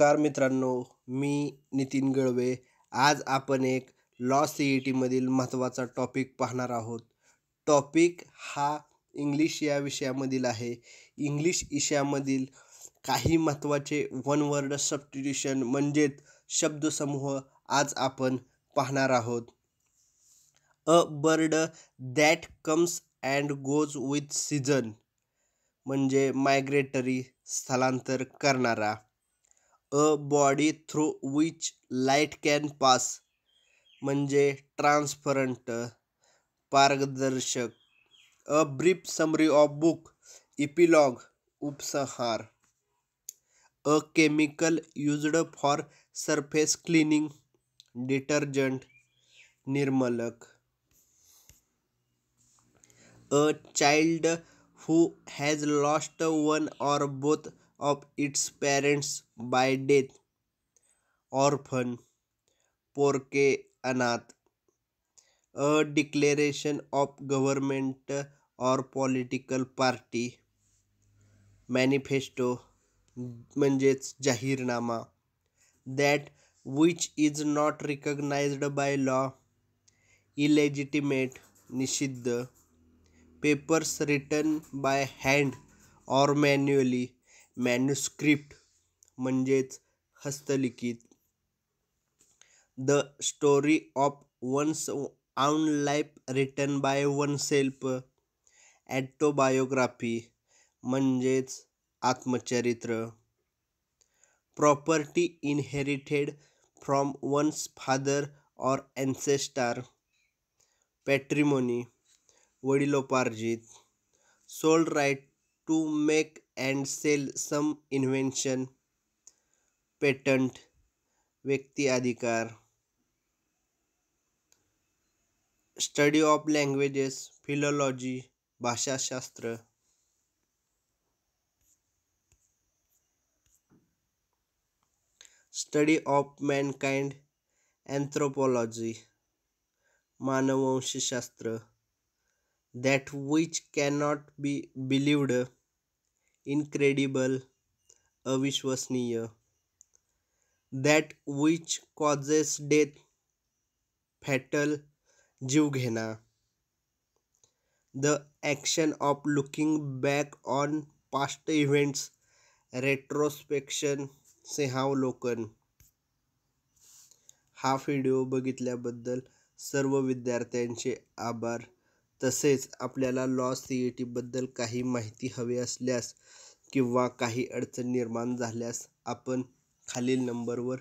नमस्कार मित्रांनो मी नितीन गळवे आज आपण एक लॉ सी ई e टीमधील महत्त्वाचा टॉपिक पाहणार आहोत टॉपिक हा इंग्लिश या विषयामधील आहे इंग्लिश विषयामधील काही महत्त्वाचे वन वर्ड सबस्टिट्युशन म्हणजेच शब्दसमूह आज आपण पाहणार आहोत a bird that comes and goes with season म्हणजे मायग्रेटरी स्थलांतर करणारा a body through which light can pass म्हणजे ट्रांसपरंट पारदर्शक a brief summary of book epilogue उपसंहार a chemical used for surface cleaning detergent निर्मलक a child who has lost one or both of its parents by death orphan porke anath a declaration of government or political party manifesto म्हणजेच जाहीरनामा that which is not recognised by law illegitimate निषिद्ध papers written by hand or manually manuscript म्हणजेच हस्तलिखित the story of one's own life written by oneself autobiography म्हणजेच आत्मचरित्र property inherited from one's father or ancestor patrimony वडिलोपार्जित sole right to make and sell some invention patent व्यक्ति अधिकार study of languages philology भाषाशास्त्र study of mankind anthropology मानववंशशास्त्र that which can cannot be believed incredible अविश्वसनीय that which causes death fatal जीवघेणा the action of looking back on past events retrospection सिंहावलोकन हा video बघितल्याबद्दल सर्व विद्यार्थ्यांचे आभार तसेच आपल्याला लॉ सी ई टीबद्दल काही माहिती हवी असल्यास किंवा काही अडचण निर्माण झाल्यास आपण खालील नंबरवर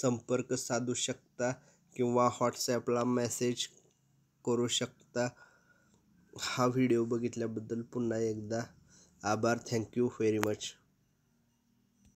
संपर्क साधू शकता किंवा व्हॉट्सॲपला मेसेज करू शकता हा व्हिडिओ बघितल्याबद्दल पुन्हा एकदा आभार थँक्यू व्हेरी मच